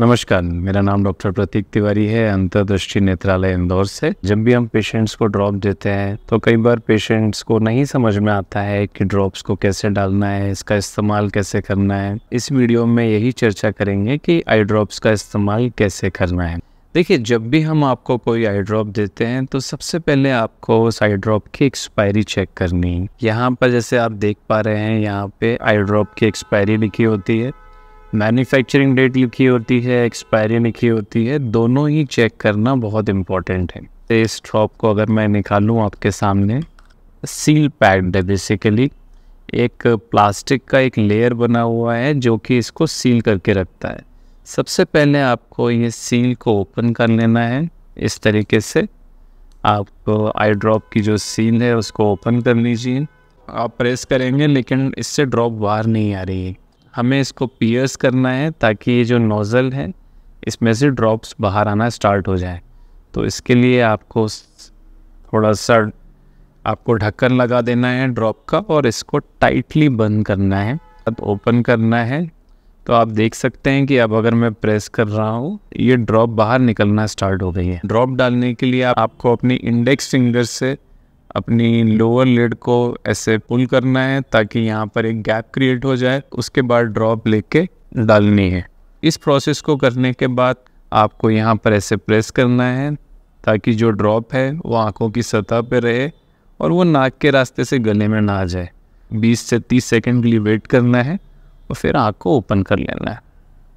नमस्कार मेरा नाम डॉक्टर प्रतीक तिवारी है अंतर्दृष्टि नेत्रालय इंदौर से जब भी हम पेशेंट्स को ड्रॉप देते हैं तो कई बार पेशेंट्स को नहीं समझ में आता है कि ड्रॉप्स को कैसे डालना है इसका इस्तेमाल कैसे करना है इस वीडियो में यही चर्चा करेंगे कि आई ड्रॉप्स का इस्तेमाल कैसे करना है देखिए जब भी हम आपको कोई आई ड्रॉप देते हैं तो सबसे पहले आपको उस आई ड्रॉप की एक्सपायरी चेक करनी है यहाँ पर जैसे आप देख पा रहे हैं यहाँ पे आई ड्रॉप की एक्सपायरी लिखी होती है मैन्युफैक्चरिंग डेट लिखी होती है एक्सपायरी लिखी होती है दोनों ही चेक करना बहुत इम्पॉर्टेंट है तो इस ड्रॉप को अगर मैं निकालूँ आपके सामने सील पैक्ड है बेसिकली एक प्लास्टिक का एक लेयर बना हुआ है जो कि इसको सील करके रखता है सबसे पहले आपको ये सील को ओपन कर लेना है इस तरीके से आप आई ड्रॉप की जो सील है उसको ओपन कर लीजिए आप प्रेस करेंगे लेकिन इससे ड्रॉप बाहर नहीं आ रही है हमें इसको पियर्स करना है ताकि ये जो नोज़ल है इसमें से ड्रॉप्स बाहर आना स्टार्ट हो जाए तो इसके लिए आपको थोड़ा सा आपको ढक्कन लगा देना है ड्रॉप का और इसको टाइटली बंद करना है अब ओपन करना है तो आप देख सकते हैं कि अब अगर मैं प्रेस कर रहा हूँ ये ड्रॉप बाहर निकलना स्टार्ट हो गई है ड्रॉप डालने के लिए आपको अपनी इंडेक्स फिंगर से अपनी लोअर लेड को ऐसे पुल करना है ताकि यहाँ पर एक गैप क्रिएट हो जाए उसके बाद ड्रॉप लेके डालनी है इस प्रोसेस को करने के बाद आपको यहाँ पर ऐसे प्रेस करना है ताकि जो ड्रॉप है वो आँखों की सतह पर रहे और वो नाक के रास्ते से गले में ना आ जाए 20 से 30 सेकंड के लिए वेट करना है और फिर आँख को ओपन कर लेना है